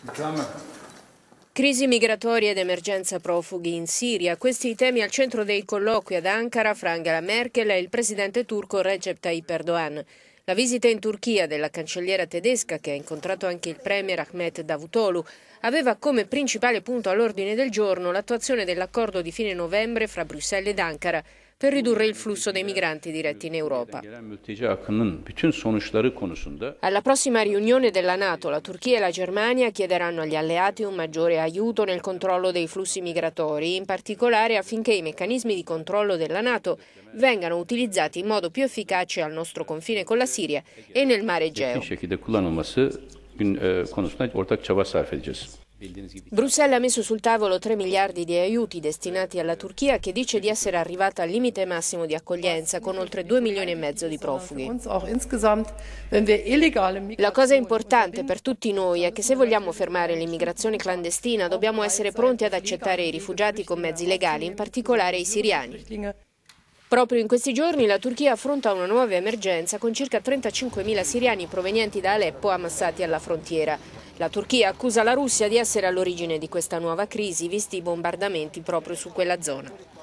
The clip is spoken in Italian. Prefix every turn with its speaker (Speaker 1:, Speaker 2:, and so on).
Speaker 1: Diciamo.
Speaker 2: Crisi migratoria ed emergenza profughi in Siria, questi i temi al centro dei colloqui ad Ankara fra Angela Merkel e il presidente turco Recep Tayyip Erdogan. La visita in Turchia della cancelliera tedesca, che ha incontrato anche il premier Ahmet Davutoglu, aveva come principale punto all'ordine del giorno l'attuazione dell'accordo di fine novembre fra Bruxelles ed Ankara, per ridurre il flusso dei migranti diretti in Europa. Alla prossima riunione della Nato, la Turchia e la Germania chiederanno agli alleati un maggiore aiuto nel controllo dei flussi migratori, in particolare affinché i meccanismi di controllo della Nato vengano utilizzati in modo più efficace al nostro confine con la Siria e nel mare Egeo.
Speaker 3: konusunda ortak çaba sarf edeceğiz.
Speaker 2: Bruxelles ha messo sul tavolo 3 miliardi di aiuti destinati alla Turchia che dice di essere arrivata al limite massimo di accoglienza con oltre 2 milioni e mezzo di profughi. La cosa importante per tutti noi è che se vogliamo fermare l'immigrazione clandestina dobbiamo essere pronti ad accettare i rifugiati con mezzi legali, in particolare i siriani. Proprio in questi giorni la Turchia affronta una nuova emergenza con circa 35.000 siriani provenienti da Aleppo ammassati alla frontiera. La Turchia accusa la Russia di essere all'origine di questa nuova crisi, visti i bombardamenti proprio su quella zona.